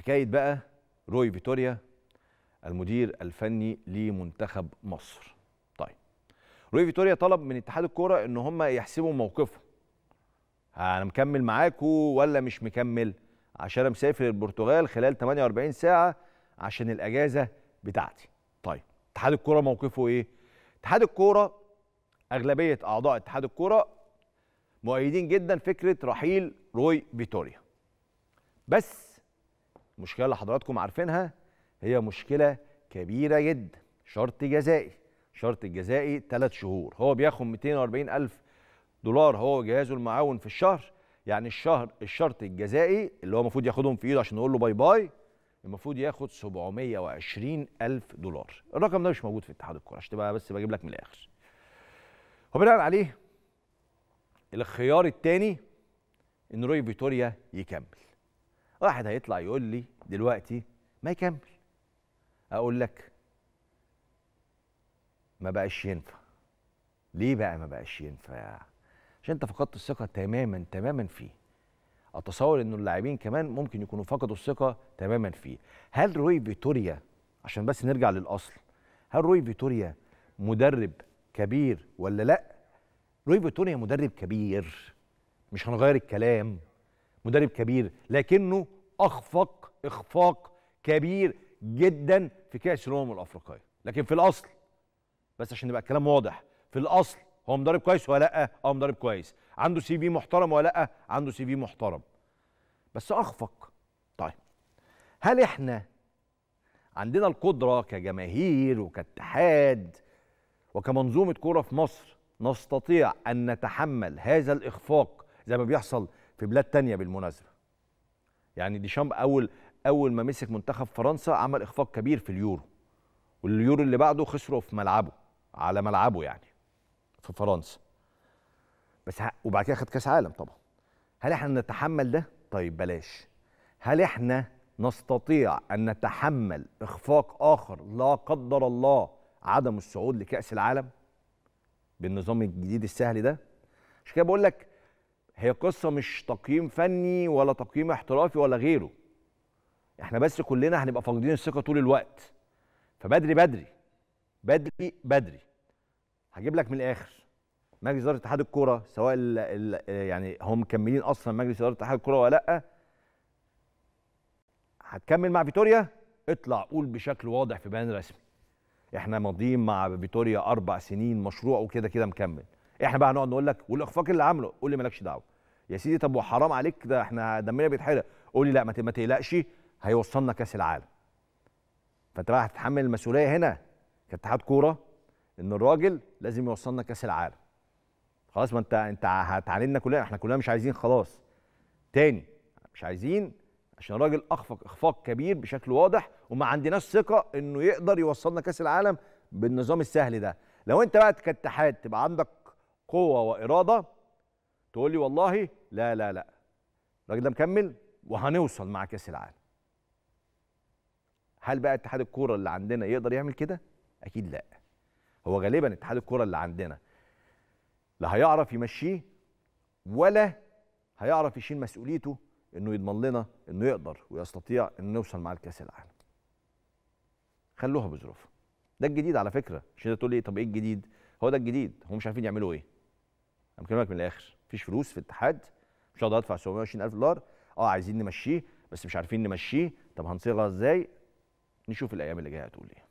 حكايه بقى روي فيتوريا المدير الفني لمنتخب مصر طيب روي فيتوريا طلب من اتحاد الكوره ان هم يحسبوا موقفه انا مكمل معاكم ولا مش مكمل عشان انا مسافر البرتغال خلال 48 ساعه عشان الاجازه بتاعتي طيب اتحاد الكوره موقفه ايه اتحاد الكوره اغلبيه اعضاء اتحاد الكوره مؤيدين جدا فكره رحيل روي فيتوريا بس المشكله اللي حضراتكم عارفينها هي مشكله كبيره جدا شرط جزائي شرط الجزائي ثلاث شهور هو بياخد 240 ألف دولار هو وجهازه المعاون في الشهر يعني الشهر الشرط الجزائي اللي هو المفروض ياخدهم في ايده عشان نقول له باي باي المفروض ياخد 720 ألف دولار الرقم ده مش موجود في اتحاد الكره عشان تبقى بس بجيب لك من الاخر وبناء عليه الخيار الثاني ان روي فيتوريا يكمل واحد هيطلع يقول لي دلوقتي ما يكمل اقول لك ما بقاش ينفع ليه بقى ما بقاش ينفع عشان انت فقدت الثقه تماما تماما فيه اتصور انه اللاعبين كمان ممكن يكونوا فقدوا الثقه تماما فيه هل روي فيتوريا عشان بس نرجع للاصل هل روي فيتوريا مدرب كبير ولا لا روي فيتوريا مدرب كبير مش هنغير الكلام مدرب كبير لكنه اخفق اخفاق كبير جدا في كاس الامم الافريقيه لكن في الاصل بس عشان يبقى الكلام واضح في الاصل هو مدرب كويس ولا لا اه مدرب كويس عنده سي في محترم ولا لا عنده سي في محترم بس اخفق طيب هل احنا عندنا القدره كجماهير وكاتحاد وكمنظومه كوره في مصر نستطيع ان نتحمل هذا الاخفاق زي ما بيحصل في بلاد تانية بالمناسبة يعني ديشامب أول أول ما مسك منتخب فرنسا عمل إخفاق كبير في اليورو واليورو اللي بعده خسره في ملعبه على ملعبه يعني في فرنسا بس ه... وبعد كده خد كاس عالم طبعا هل احنا نتحمل ده طيب بلاش هل احنا نستطيع ان نتحمل اخفاق اخر لا قدر الله عدم الصعود لكاس العالم بالنظام الجديد السهل ده عشان كده بقول لك هي قصه مش تقييم فني ولا تقييم احترافي ولا غيره احنا بس كلنا هنبقى فاقدين الثقه طول الوقت فبدري بدري بدري بدري هجيب لك من الاخر مجلس اداره اتحاد الكوره سواء الـ الـ يعني هم مكملين اصلا مجلس اداره اتحاد الكوره ولا لا هتكمل مع فيتوريا اطلع قول بشكل واضح في بيان رسمي احنا ماضيين مع فيتوريا اربع سنين مشروع وكده كده مكمل احنا بقى هنقعد نقول لك والاخفاق اللي عمله قول لي مالكش دعوه يا سيدي طب وحرام عليك ده احنا دمنا بيتحرق قول لي لا ما تقلقش هيوصلنا كاس العالم فانت بقى هتتحمل المسؤوليه هنا كاتحاد كوره ان الراجل لازم يوصلنا كاس العالم خلاص ما انت انت هتعاندنا كلنا احنا كلنا مش عايزين خلاص تاني مش عايزين عشان الراجل اخفق اخفاق كبير بشكل واضح وما عندناش ثقه انه يقدر يوصلنا كاس العالم بالنظام السهل ده لو انت بقى كاتحاد تبقى عندك قوه واراده تقول لي والله لا لا لا الراجل ده مكمل وهنوصل مع كاس العالم هل بقى اتحاد الكوره اللي عندنا يقدر يعمل كده اكيد لا هو غالبا اتحاد الكوره اللي عندنا لا هيعرف يمشيه ولا هيعرف يشيل مسؤوليته انه يضمن لنا انه يقدر ويستطيع انه نوصل مع الكاس العالم خلوها بظروفها ده الجديد على فكره مش انت تقول لي طب ايه الجديد هو ده الجديد هم مش عارفين يعملوا ايه انا بكلمك من الاخر مفيش فلوس في الاتحاد مش هقدر ادفع 720000 دولار اه عايزين نمشيه بس مش عارفين نمشيه طب هنصيغها ازاي نشوف الايام اللي جايه هتقول ايه